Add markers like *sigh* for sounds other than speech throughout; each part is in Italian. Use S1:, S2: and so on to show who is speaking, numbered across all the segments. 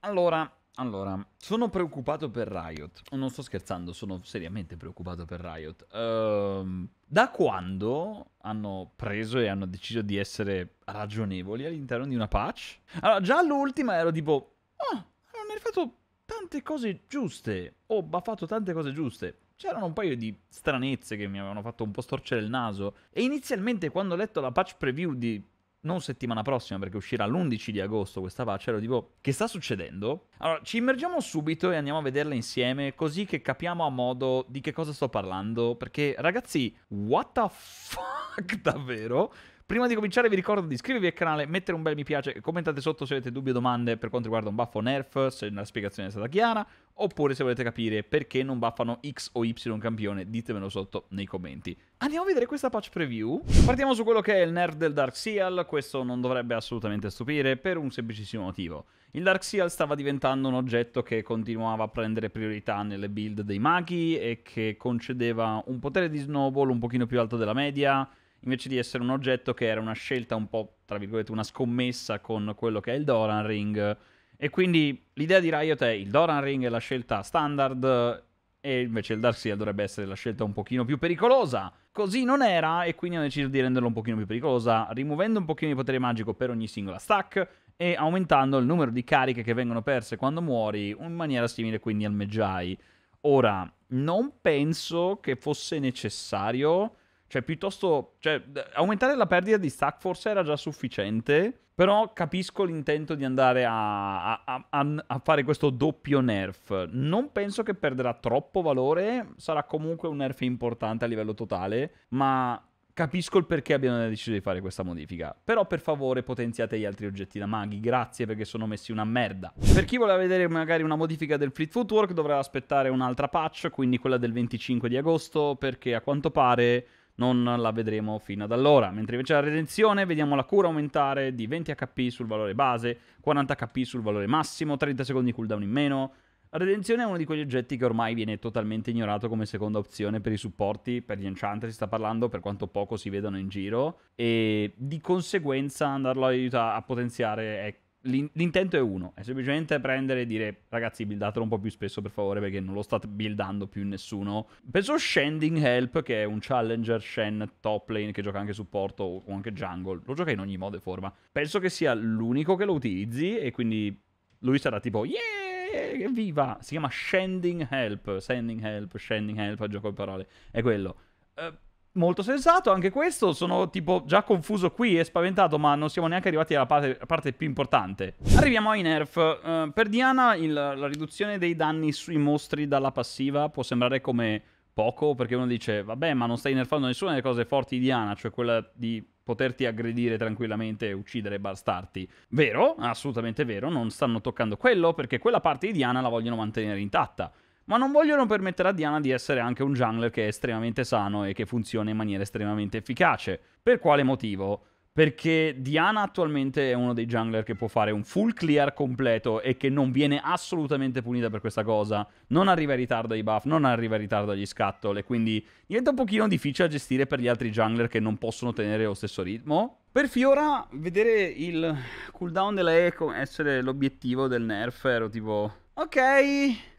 S1: Allora, allora, sono preoccupato per Riot. Non sto scherzando, sono seriamente preoccupato per Riot. Ehm, da quando hanno preso e hanno deciso di essere ragionevoli all'interno di una patch? Allora, già l'ultima ero tipo, oh, hanno fatto tante cose giuste. Oh, ha fatto tante cose giuste. C'erano un paio di stranezze che mi avevano fatto un po' storcere il naso. E inizialmente, quando ho letto la patch preview di non settimana prossima perché uscirà l'11 di agosto questa patch, ero tipo che sta succedendo? Allora, ci immergiamo subito e andiamo a vederla insieme così che capiamo a modo di che cosa sto parlando, perché ragazzi, what the *laughs* fuck davvero? Prima di cominciare vi ricordo di iscrivervi al canale, mettere un bel mi piace, e commentate sotto se avete dubbi o domande per quanto riguarda un buffo nerf, se la spiegazione è stata chiara, oppure se volete capire perché non buffano X o Y campione, ditemelo sotto nei commenti. Andiamo a vedere questa patch preview. Partiamo su quello che è il nerf del Dark Seal, questo non dovrebbe assolutamente stupire per un semplicissimo motivo. Il Dark Seal stava diventando un oggetto che continuava a prendere priorità nelle build dei maghi e che concedeva un potere di snowball un pochino più alto della media, invece di essere un oggetto che era una scelta un po', tra virgolette, una scommessa con quello che è il Doran Ring. E quindi l'idea di Riot è il Doran Ring è la scelta standard e invece il Dark Seal dovrebbe essere la scelta un pochino più pericolosa. Così non era e quindi hanno deciso di renderlo un pochino più pericolosa, rimuovendo un pochino di potere magico per ogni singola stack e aumentando il numero di cariche che vengono perse quando muori in maniera simile quindi al Mejai. Ora, non penso che fosse necessario cioè, piuttosto. Cioè, aumentare la perdita di stack forse era già sufficiente. Però capisco l'intento di andare a, a, a, a, fare questo doppio nerf. Non penso che perderà troppo valore. Sarà comunque un nerf importante a livello totale. Ma. Capisco il perché abbiano deciso di fare questa modifica. Però per favore potenziate gli altri oggetti da maghi. Grazie perché sono messi una merda. Per chi voleva vedere magari una modifica del Fleet Footwork dovrà aspettare un'altra patch. Quindi quella del 25 di agosto. Perché a quanto pare non la vedremo fino ad allora. Mentre invece la redenzione vediamo la cura aumentare di 20 HP sul valore base, 40 HP sul valore massimo, 30 secondi di cooldown in meno. La redenzione è uno di quegli oggetti che ormai viene totalmente ignorato come seconda opzione per i supporti, per gli enchanter si sta parlando, per quanto poco si vedano in giro, e di conseguenza andarlo aiuta- a potenziare è l'intento è uno, è semplicemente prendere e dire ragazzi buildatelo un po' più spesso per favore perché non lo state buildando più nessuno. Penso Shending Help che è un challenger Shen top lane che gioca anche supporto o anche jungle, lo gioca in ogni modo e forma. Penso che sia l'unico che lo utilizzi e quindi lui sarà tipo yeah! Viva! Si chiama Shending Help, Sending Help, Shending Help, gioco di parole, è quello. Uh, molto sensato anche questo. Sono tipo già confuso qui e spaventato, ma non siamo neanche arrivati alla parte, parte più importante. Arriviamo ai nerf. Uh, per Diana il, la riduzione dei danni sui mostri dalla passiva può sembrare come poco, perché uno dice, vabbè, ma non stai nerfando nessuna delle cose forti di Diana, cioè quella di poterti aggredire tranquillamente e uccidere e bastarti. Vero, assolutamente vero, non stanno toccando quello, perché quella parte di Diana la vogliono mantenere intatta ma non vogliono permettere a Diana di essere anche un jungler che è estremamente sano e che funziona in maniera estremamente efficace. Per quale motivo? Perché Diana attualmente è uno dei jungler che può fare un full clear completo e che non viene assolutamente punita per questa cosa. Non arriva in ritardo ai buff, non arriva in ritardo agli scattoli, quindi diventa un pochino difficile da gestire per gli altri jungler che non possono tenere lo stesso ritmo. Per Fiora, vedere il cooldown della E essere l'obiettivo del nerf ero tipo... Ok,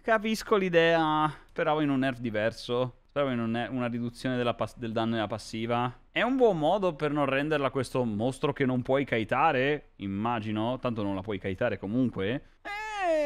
S1: capisco l'idea. Speravo in un nerf diverso. Speravo in un una riduzione del danno della passiva. È un buon modo per non renderla questo mostro che non puoi kaitare? Immagino, tanto non la puoi kaitare comunque. Eh,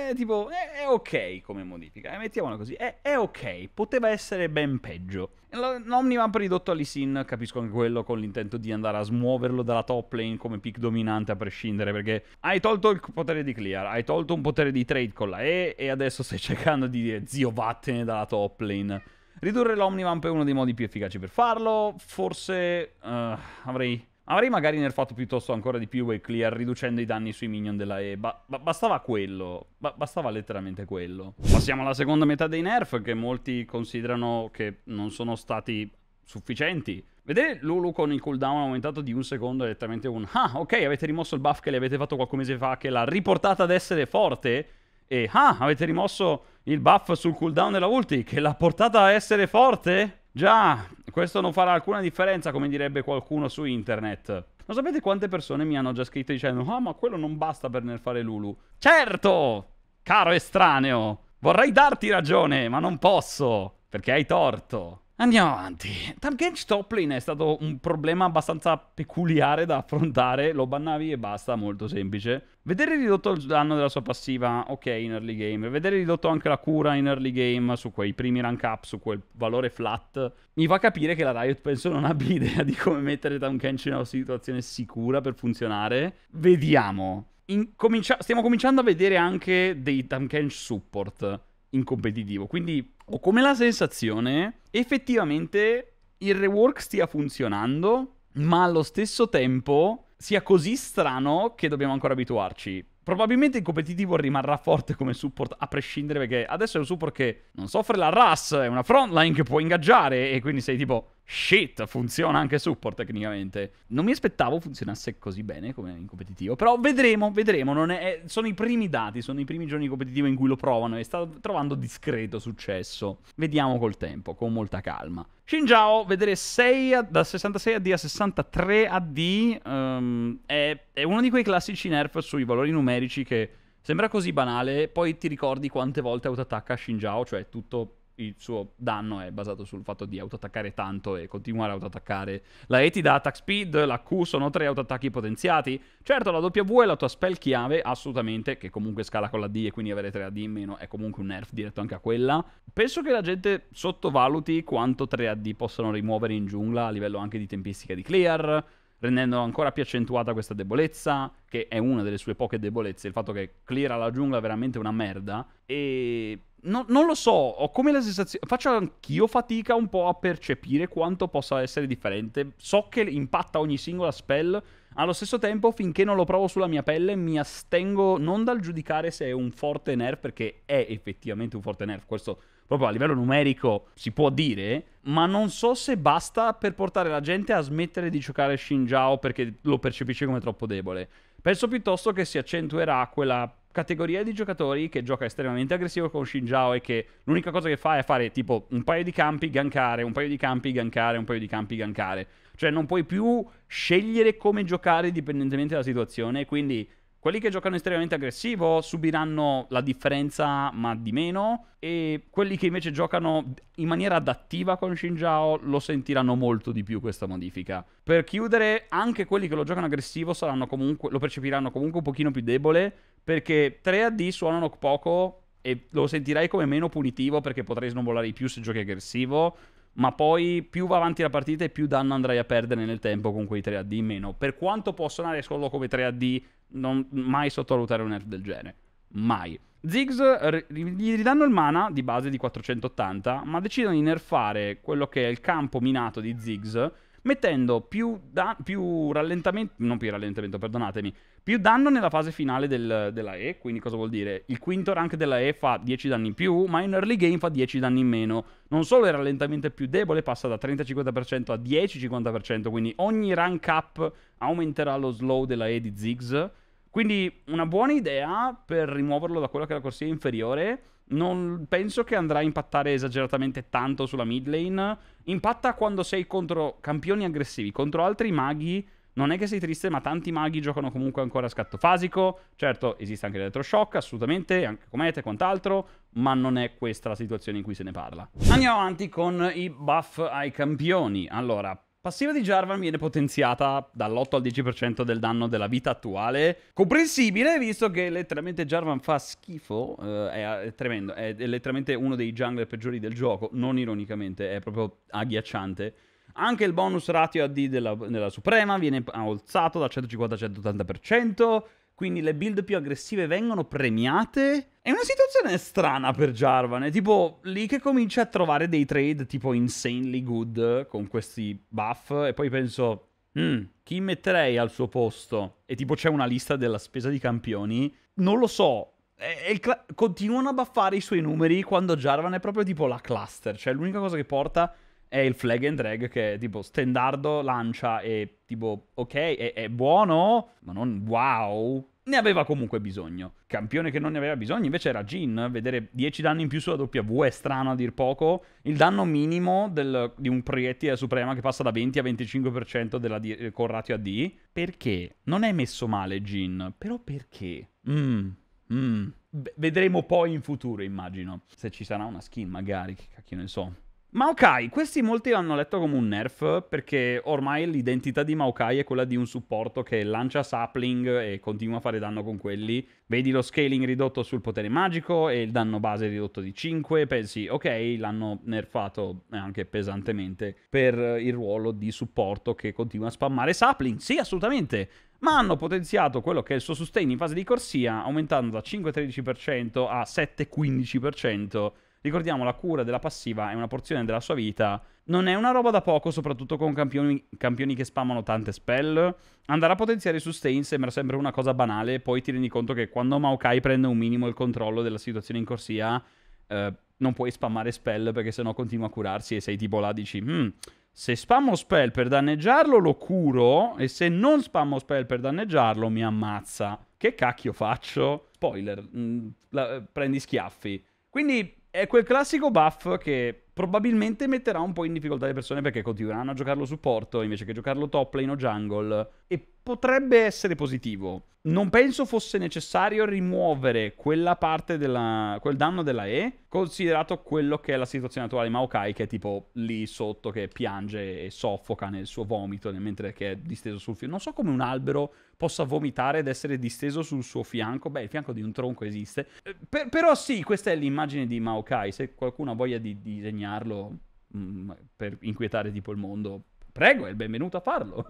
S1: eh, tipo, è, è ok come modifica, eh, mettiamola così, è, è, ok, poteva essere ben peggio. L'Omnivamp ridotto Sin, capisco anche quello, con l'intento di andare a smuoverlo dalla top lane come pick dominante a prescindere, perché hai tolto il potere di clear, hai tolto un potere di trade con la E e adesso stai *laughs* cercando di dire eh, zio vattene dalla top lane. Ridurre l'Omnivamp è uno dei modi più efficaci per farlo, forse uh, avrei Avrei magari nerfato piuttosto ancora di più Wake Clear riducendo i danni sui minion della E, ba ba bastava quello, ba bastava letteralmente quello. Passiamo alla seconda metà dei nerf che molti considerano che non sono stati sufficienti. Vedere Lulu con il cooldown aumentato di un secondo è letteralmente un ah ok avete rimosso il buff che le avete fatto qualche mese fa che l'ha riportata ad essere forte e ah avete rimosso il buff sul cooldown della ulti che l'ha portata a essere forte? Già, questo non farà alcuna differenza, come direbbe qualcuno su internet. Non sapete quante persone mi hanno già scritto dicendo Ah, ma quello non basta per nerfare Lulu. Certo! Caro estraneo, vorrei darti ragione, ma non posso, perché hai torto. Andiamo avanti. Target Toplin è stato un problema abbastanza peculiare da affrontare, lo bannavi e basta, molto semplice. Vedere ridotto il danno della sua passiva, ok, in early game. Vedere ridotto anche la cura in early game su quei primi rank up, su quel valore flat, mi fa capire che la Riot penso non abbia *laughs* idea di come mettere Town in una situazione sicura per funzionare. Vediamo. Comincia- stiamo cominciando a vedere anche dei Town support in competitivo, quindi ho come la sensazione effettivamente il rework stia funzionando, ma allo stesso tempo sia così strano che dobbiamo ancora abituarci. Probabilmente in competitivo rimarrà forte come support a prescindere perché adesso è un support che non soffre la RAS, è una frontline che può ingaggiare e quindi sei tipo shit, funziona anche support tecnicamente. Non mi aspettavo funzionasse così bene come in competitivo, però vedremo, vedremo, è, sono i primi dati, sono i primi giorni di competitivo in cui lo provano e sta trovando discreto successo. Vediamo col tempo, con molta calma. Shinjao, vedere 6 a, da 66 AD a 63 AD um, è, è uno di quei classici nerf sui valori numerici numerici che sembra così banale, poi ti ricordi quante volte autoattacca Shin Shinjao, cioè tutto il suo danno è basato sul fatto di autoattaccare tanto e continuare a autoattaccare. La E ti dà attack speed, la Q sono tre autoattacchi potenziati. Certo, la W è la tua spell chiave, assolutamente, che comunque scala con la D e quindi avere 3 AD in meno è comunque un nerf diretto anche a quella. Penso che la gente sottovaluti quanto 3 AD possano rimuovere in giungla a livello anche di tempistica di clear rendendo ancora più accentuata questa debolezza, che è una delle sue poche debolezze, il fatto che cleara la giungla è veramente una merda, e no, non lo so, ho come la sensazione, faccio anch'io fatica un po' a percepire quanto possa essere differente, so che impatta ogni singola spell, allo stesso tempo finché non lo provo sulla mia pelle mi astengo non dal giudicare se è un forte nerf, perché è effettivamente un forte nerf, questo proprio a livello numerico si può dire, ma non so se basta per portare la gente a smettere di giocare Shin Zhao perché lo percepisce come troppo debole. Penso piuttosto che si accentuerà quella categoria di giocatori che gioca estremamente aggressivo con Shin Zhao e che l'unica cosa che fa è fare tipo un paio di campi, gankare, un paio di campi, gankare, un paio di campi, gankare. Cioè non puoi più scegliere come giocare dipendentemente dalla situazione, quindi quelli che giocano estremamente aggressivo subiranno la differenza, ma di meno. E quelli che invece giocano in maniera adattiva con Shinjao lo sentiranno molto di più questa modifica. Per chiudere, anche quelli che lo giocano aggressivo comunque, lo percepiranno comunque un pochino più debole. Perché 3AD suonano poco, e lo sentirai come meno punitivo perché potrai snowballare di più se giochi aggressivo ma poi più va avanti la partita e più danno andrai a perdere nel tempo con quei 3 AD in meno. Per quanto può suonare solo come 3 AD, non mai sottovalutare un nerf del genere. Mai. Ziggs gli ridanno il mana di base di 480, ma decidono di nerfare quello che è il campo minato di Ziggs mettendo più, da- più rallentamento, non più rallentamento, perdonatemi, più danno nella fase finale del, della E, quindi cosa vuol dire? Il quinto rank della E fa 10 danni in più, ma in early game fa 10 danni in meno. Non solo il rallentamento è più debole, passa da 30-50% a 10-50%, quindi ogni rank up aumenterà lo slow della E di Ziggs quindi una buona idea per rimuoverlo da quella che è la corsia inferiore. Non penso che andrà a impattare esageratamente tanto sulla mid lane. Impatta quando sei contro campioni aggressivi, contro altri maghi. Non è che sei triste, ma tanti maghi giocano comunque ancora a scatto fasico. Certo, esiste anche l'elettroshock, assolutamente, anche comete e quant'altro, ma non è questa la situazione in cui se ne parla. Andiamo avanti con i buff ai campioni. Allora, Passiva di Jarvan viene potenziata dall'8 al 10% del danno della vita attuale. Comprensibile, visto che letteralmente Jarvan fa schifo. Eh, è, è, tremendo. È, è, letteralmente uno dei jungler peggiori del gioco. Non ironicamente, è proprio agghiacciante. Anche il bonus ratio AD della, della Suprema viene alzato dal 150 al 180%. Quindi le build più aggressive vengono premiate. È una situazione strana per Jarvan. È tipo lì che comincia a trovare dei trade tipo insanely good con questi buff. E poi penso, mm, chi metterei al suo posto? E tipo c'è una lista della spesa di campioni. Non lo so. Cla- continuano a buffare i suoi numeri quando Jarvan è proprio tipo la cluster. Cioè l'unica cosa che porta è il flag and drag che è tipo standardo, lancia e tipo ok, è, è buono, ma non wow, ne aveva comunque bisogno. Campione che non ne aveva bisogno invece era Jin, vedere 10 danni in più sulla W è strano a dir poco. Il danno minimo del, di un proiettile suprema che passa da 20 a 25% della, eh, con ratio AD. Perché? Non è messo male Jin, però perché? Mm, mm. Vedremo poi in futuro, immagino. Se ci sarà una skin, magari, che cacchio ne so. Maokai, questi molti l'hanno letto come un nerf perché ormai l'identità di Maokai è quella di un supporto che lancia sapling e continua a fare danno con quelli. Vedi lo scaling ridotto sul potere magico e il danno base ridotto di 5, pensi ok, l'hanno nerfato anche pesantemente per il ruolo di supporto che continua a spammare sapling. Sì, assolutamente ma hanno potenziato quello che è il suo sostegno in fase di corsia, aumentando da 5-13% a 7-15% Ricordiamo, la cura della passiva è una porzione della sua vita. Non è una roba da poco, soprattutto con campioni, campioni che spammano tante spell. Andare a potenziare i sustain sembra sempre una cosa banale, poi ti rendi conto che quando Maokai prende un minimo il controllo della situazione in corsia, eh, non puoi spammare spell perché sennò continua a curarsi e sei tipo là dici... Hmm, se spammo spell per danneggiarlo lo curo e se non spammo spell per danneggiarlo mi ammazza. Che cacchio faccio? Spoiler, mh, mm, la, eh, prendi schiaffi. Quindi è quel classico buff che probabilmente metterà un po' in difficoltà le persone perché continueranno a giocarlo supporto invece che giocarlo top lane o jungle e potrebbe essere positivo. Non penso fosse necessario rimuovere quella parte della, quel danno della E, considerato quello che è la situazione attuale di Maokai, che è tipo lì sotto che piange e soffoca nel suo vomito mentre che è disteso sul fianco. Non so come un albero possa vomitare ed essere disteso sul suo fianco. Beh, il fianco di un tronco esiste. Eh, per, però sì, questa è l'immagine di Maokai. Se qualcuno ha voglia di disegnare accompagnarlo mh, mm, per inquietare tipo il mondo, prego, è il benvenuto a farlo. *laughs*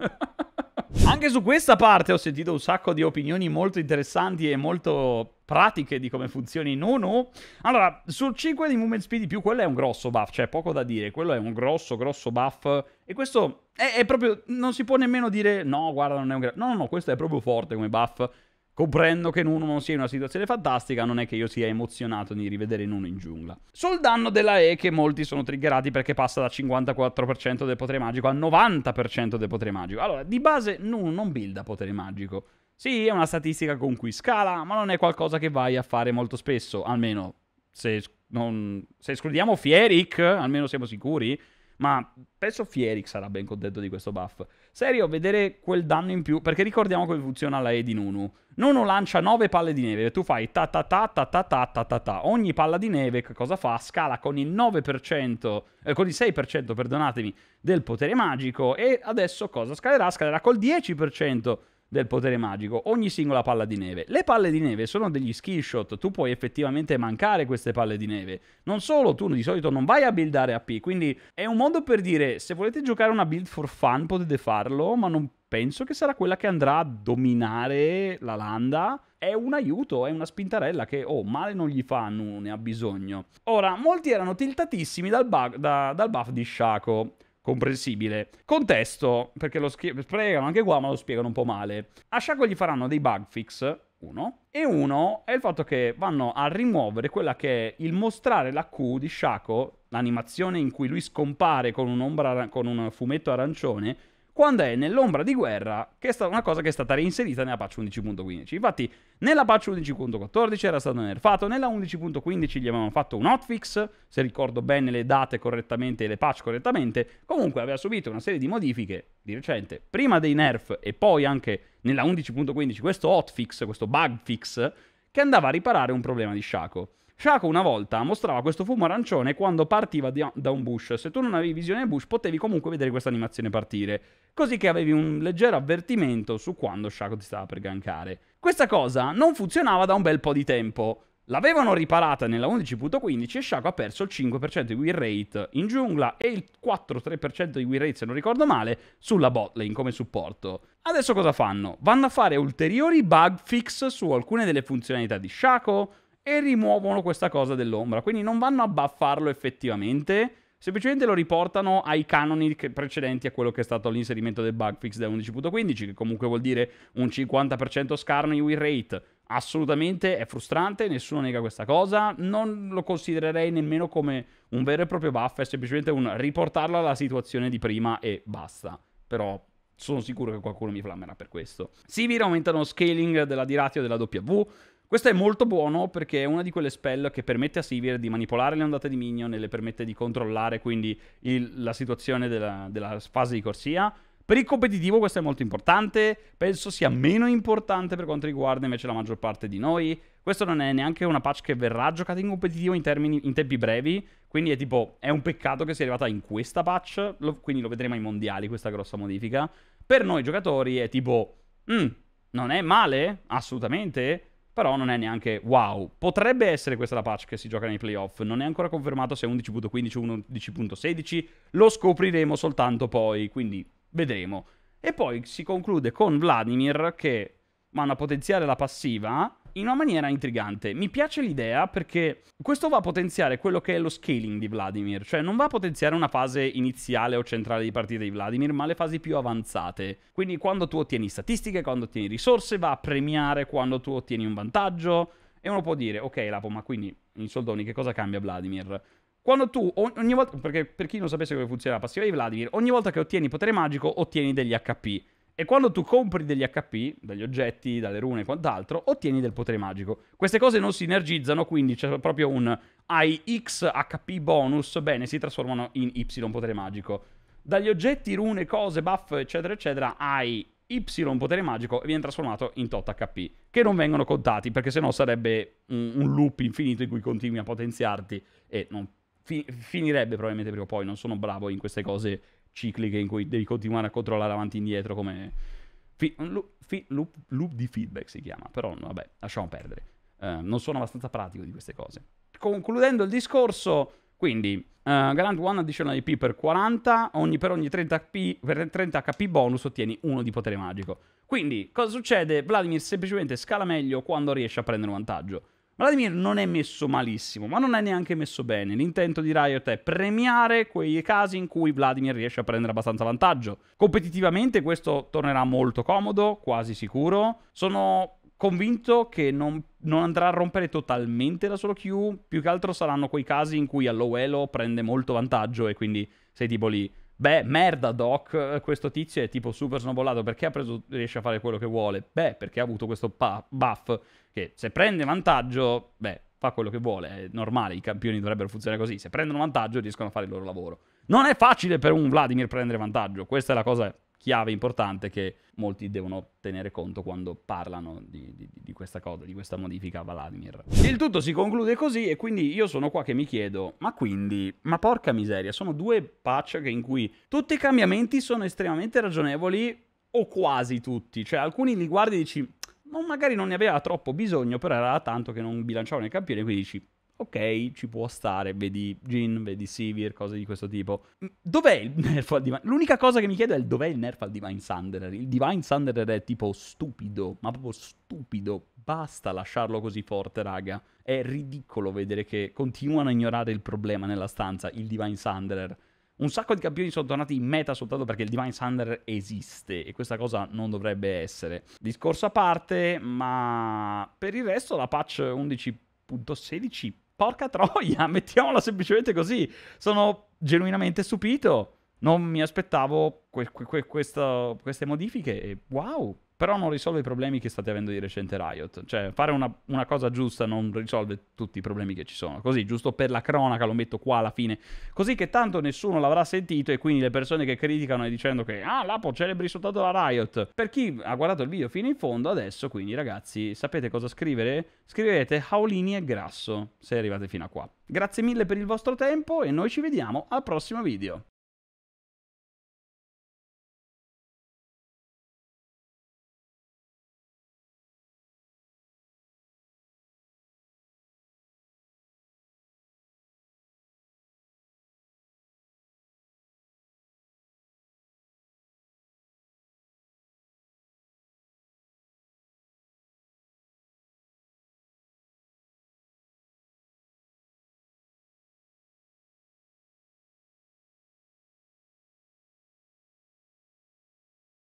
S1: Anche su questa parte ho sentito un sacco di opinioni molto interessanti e molto pratiche di come funzioni in Uno. Allora, sul 5 di Movement Speed più, quello è un grosso buff, cioè poco da dire. Quello è un grosso, grosso buff. E questo è, è proprio... non si può nemmeno dire no, guarda, non è un... No, no, no, questo è proprio forte come buff. Comprendo che Nuno non sia in una situazione fantastica, non è che io sia emozionato di rivedere Nuno in giungla. Sul danno della E che molti sono triggerati perché passa da 54% del potere magico al 90% del potere magico. Allora, di base Nuno non builda potere magico. Sì, è una statistica con cui scala, ma non è qualcosa che vai a fare molto spesso, almeno se, non... se escludiamo Fieric, almeno siamo sicuri. Ma penso Fieric sarà ben contento di questo buff. Serio, vedere quel danno in più, perché ricordiamo come funziona la E di Nunu Nono lancia 9 palle di neve, tu fai ta ta ta ta ta ta ta ta ta. Ogni palla di neve che cosa fa? Scala con il 9%, eh, con il 6%, perdonatemi, del potere magico e adesso cosa scalerà? Scalerà col 10% del potere magico, ogni singola palla di neve. Le palle di neve sono degli skill shot, tu puoi effettivamente mancare queste palle di neve. Non solo, tu di solito non vai a buildare AP, quindi è un modo per dire se volete giocare una build for fun potete farlo, ma non penso che sarà quella che andrà a dominare la landa. È un aiuto, è una spintarella che, oh, male non gli fanno, ne ha bisogno. Ora, molti erano tiltatissimi dal, bug, da, dal buff di Shaco comprensibile. Contesto, perché lo spiegano anche qua, ma lo spiegano un po' male. A Shaco gli faranno dei bug fix, uno, e uno è il fatto che vanno a rimuovere quella che è il mostrare la Q di Shaco, l'animazione in cui lui scompare con, con un fumetto arancione, quando è nell'ombra di guerra, che è stata una cosa che è stata reinserita nella patch 11.15. Infatti, nella patch 11.14 era stato nerfato, nella 11.15 gli avevano fatto un hotfix, se ricordo bene le date correttamente e le patch correttamente, comunque aveva subito una serie di modifiche di recente, prima dei nerf e poi anche nella 11.15 questo hotfix, questo bug fix, che andava a riparare un problema di Shaco. Shaco una volta mostrava questo fumo arancione quando partiva da un bush. Se tu non avevi visione bush, potevi comunque vedere questa animazione partire. Così che avevi un leggero avvertimento su quando Shaco ti stava per gankare. Questa cosa non funzionava da un bel po' di tempo. L'avevano riparata nella 11.15 e Shaco ha perso il 5% di win rate in giungla e il 4-3% di win rate, se non ricordo male, sulla botlane come supporto. Adesso cosa fanno? Vanno a fare ulteriori bug fix su alcune delle funzionalità di Shaco, e rimuovono questa cosa dell'ombra. Quindi non vanno a buffarlo effettivamente, semplicemente lo riportano ai canoni precedenti a quello che è stato l'inserimento del bug fix da 11.15, che comunque vuol dire un 50% scarno in win rate. Assolutamente è frustrante, nessuno nega questa cosa, non lo considererei nemmeno come un vero e proprio buff, è semplicemente un riportarlo alla situazione di prima e basta. Però sono sicuro che qualcuno mi flammerà per questo. Sivir aumentano lo scaling della diratio e della W, questo è molto buono perché è una di quelle spell che permette a Sivir di manipolare le ondate di minion e le permette di controllare quindi il, la situazione della, della fase di corsia. Per il competitivo questo è molto importante, penso sia meno importante per quanto riguarda invece la maggior parte di noi. Questo non è neanche una patch che verrà giocata in competitivo in, termini, in tempi brevi, quindi è tipo, è un peccato che sia arrivata in questa patch, lo, quindi lo vedremo ai mondiali questa grossa modifica. Per noi giocatori è tipo, mm, non è male? Assolutamente? Però non è neanche wow. Potrebbe essere questa la patch che si gioca nei playoff. Non è ancora confermato se è 11.15 o 11.16. Lo scopriremo soltanto poi, quindi vedremo. E poi si conclude con Vladimir che ha una potenziale la passiva in una maniera intrigante. Mi piace l'idea perché questo va a potenziare quello che è lo scaling di Vladimir, cioè non va a potenziare una fase iniziale o centrale di partita di Vladimir, ma le fasi più avanzate. Quindi quando tu ottieni statistiche, quando ottieni risorse, va a premiare quando tu ottieni un vantaggio. E uno può dire, ok Lapo, ma quindi in soldoni che cosa cambia Vladimir? Quando tu, ogni volta, perché per chi non sapesse come funziona la passiva di Vladimir, ogni volta che ottieni potere magico ottieni degli HP. E quando tu compri degli HP, dagli oggetti, dalle rune e quant'altro, ottieni del potere magico. Queste cose non sinergizzano, quindi c'è proprio un hai X HP bonus, bene, si trasformano in Y potere magico. Dagli oggetti, rune, cose, buff, eccetera, eccetera, hai Y potere magico e viene trasformato in tot HP, che non vengono contati, perché sennò sarebbe un, un loop infinito in cui continui a potenziarti e non fi- finirebbe probabilmente prima o poi, non sono bravo in queste cose cicliche in cui devi continuare a controllare avanti e indietro come... Fi- loop, fi- loop, loop, di feedback si chiama, però vabbè, lasciamo perdere. Uh, non sono abbastanza pratico di queste cose. Concludendo il discorso, quindi uh, eh, Grant 1 additional IP per 40, ogni, per ogni 30 HP, per 30 HP bonus ottieni uno di potere magico. Quindi cosa succede? Vladimir semplicemente scala meglio quando riesce a prendere vantaggio. Vladimir non è messo malissimo, ma non è neanche messo bene. L'intento di Riot è premiare quei casi in cui Vladimir riesce a prendere abbastanza vantaggio. Competitivamente questo tornerà molto comodo, quasi sicuro. Sono convinto che non, non, andrà a rompere totalmente la solo queue, più che altro saranno quei casi in cui a elo prende molto vantaggio e quindi sei tipo lì Beh, merda Doc, questo tizio è tipo super snobolato, perché preso, riesce a fare quello che vuole? Beh, perché ha avuto questo pa- buff che se prende vantaggio, beh, fa quello che vuole, è normale, i campioni dovrebbero funzionare così, se prendono vantaggio riescono a fare il loro lavoro. Non è facile per un Vladimir prendere vantaggio, questa è la cosa chiave importante che molti devono tenere conto quando parlano di, di, di, questa cosa, di questa modifica a Vladimir. Il tutto si conclude così e quindi io sono qua che mi chiedo, ma quindi, ma porca miseria, sono due patch in cui tutti i cambiamenti sono estremamente ragionevoli o quasi tutti, cioè alcuni li guardi e dici, ma magari non ne aveva troppo bisogno, però era tanto che non bilanciavano i campioni, quindi dici, ok, ci può stare, vedi Jin, vedi Sivir, cose di questo tipo. Dov'è il *laughs* nerf al Divine? L'unica cosa che mi chiedo è dov'è il nerf al Divine Sunderer. Il Divine Sunderer è tipo stupido, ma proprio stupido. Basta lasciarlo così forte, raga. È ridicolo vedere che continuano a ignorare il problema nella stanza, il Divine Sunderer. Un sacco di campioni sono tornati in meta soltanto perché il Divine Thunder esiste e questa cosa non dovrebbe essere. Discorso a parte, ma per il resto la patch 11.16 Porca troia, *laughs* mettiamola semplicemente così. Sono genuinamente stupito. Non mi aspettavo que- que- questa, queste modifiche. wow, però non risolve i problemi che state avendo di recente Riot. Cioè, fare una, una, cosa giusta non risolve tutti i problemi che ci sono. Così, giusto per la cronaca, lo metto qua alla fine. Così che tanto nessuno l'avrà sentito e quindi le persone che criticano e dicendo che ah, Lapo celebri soltanto la Riot. Per chi ha guardato il video fino in fondo adesso, quindi ragazzi, sapete cosa scrivere? Scrivete Haolini e Grasso, se arrivate fino a qua. Grazie mille per il vostro tempo e noi ci vediamo al prossimo video.